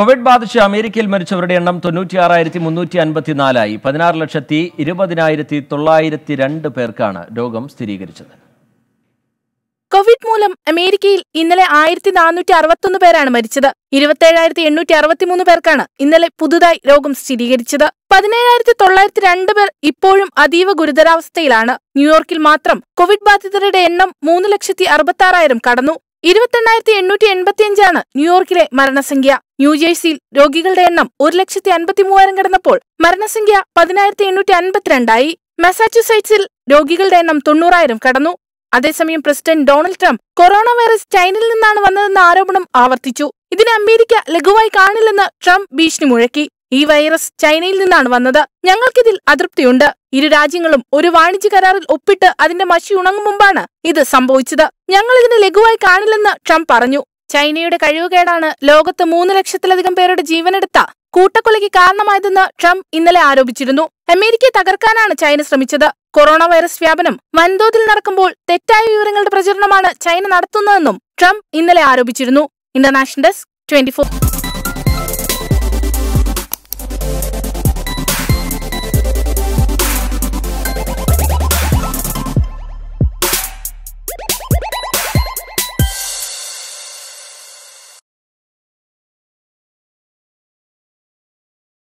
Covid ബാധിച്ച് അമേരിക്കയിൽ മരിച്ചവരുടെ എണ്ണം തൊണ്ണൂറ്റി ആറായിരത്തി മുന്നൂറ്റി അൻപത്തിനാലായി പതിനാറ് ലക്ഷത്തി ഇരുപതിനായിരത്തി തൊള്ളായിരത്തി രണ്ട് പേർക്കാണ് രോഗം സ്ഥിരീകരിച്ചത് കോവിഡ് മൂലം അമേരിക്കയിൽ ഇന്നലെ ആയിരത്തി നാനൂറ്റി അറുപത്തൊന്ന് പേരാണ് മരിച്ചത് ഇരുപത്തേഴായിരത്തി എണ്ണൂറ്റി അറുപത്തിമൂന്ന് പേർക്കാണ് ഇന്നലെ പുതുതായി രോഗം സ്ഥിരീകരിച്ചത് പതിനേഴായിരത്തി തൊള്ളായിരത്തി രണ്ട് പേർ ഇപ്പോഴും അതീവ ഗുരുതരാവസ്ഥയിലാണ് ന്യൂയോർക്കിൽ മാത്രം കോവിഡ് ബാധിതരുടെ എണ്ണം മൂന്ന് ലക്ഷത്തി അറുപത്തി ആറായിരം കടന്നു ഇരുപത്തെണ്ണായിരത്തി എണ്ണൂറ്റി എൺപത്തിയഞ്ചാണ് ന്യൂയോർക്കിലെ മരണസംഖ്യ ന്യൂജേഴ്സിയിൽ രോഗികളുടെ എണ്ണം ഒരു ലക്ഷത്തി അൻപത്തി മൂവായിരം കടന്നപ്പോൾ മരണസംഖ്യ പതിനായിരത്തി എണ്ണൂറ്റി അൻപത്തിരണ്ടായി മെസാച്യുസൈറ്റ്സിൽ രോഗികളുടെ എണ്ണം തൊണ്ണൂറായിരം കടന്നു അതേസമയം president Donald Trump corona virus ചൈനയിൽ നിന്നാണ് വന്നതെന്ന ആരോപണം ആവർത്തിച്ചു ഇതിനെ അമേരിക്ക ലഘുവായി കാണില്ലെന്ന് ട്രംപ് ഭീഷണി മുഴക്കി ഈ വൈറസ് ചൈനയിൽ നിന്നാണ് വന്നത് ഞങ്ങൾക്കിതിൽ അതൃപ്തിയുണ്ട് ഇരു രാജ്യങ്ങളും ഒരു വാണിജ്യ കരാറിൽ ഒപ്പിട്ട് അതിന്റെ മഷി ഉണങ്ങും മുമ്പാണ് ഇത് സംഭവിച്ചത് ഞങ്ങൾ ഇതിനെ ലഘുവായി കാണില്ലെന്ന് ട്രംപ് പറഞ്ഞു ചൈനയുടെ കഴിവുകേടാണ് ലോകത്ത് മൂന്ന് ലക്ഷത്തിലധികം പേരുടെ ജീവനെടുത്ത കൂട്ടക്കൊലയ്ക്ക് കാരണമായതെന്ന് ട്രംപ് ഇന്നലെ ആരോപിച്ചിരുന്നു അമേരിക്കയെ തകർക്കാനാണ് ചൈന ശ്രമിച്ചത് കൊറോണ വൈറസ് വ്യാപനം വൻതോതിൽ നടക്കുമ്പോൾ തെറ്റായ വിവരങ്ങളുടെ പ്രചരണമാണ് ചൈന നടത്തുന്നതെന്നും ട്രംപ് ഇന്നലെ ആരോപിച്ചിരുന്നു ഇന്റർനാഷണൽ ഡെസ്ക് ട്വന്റി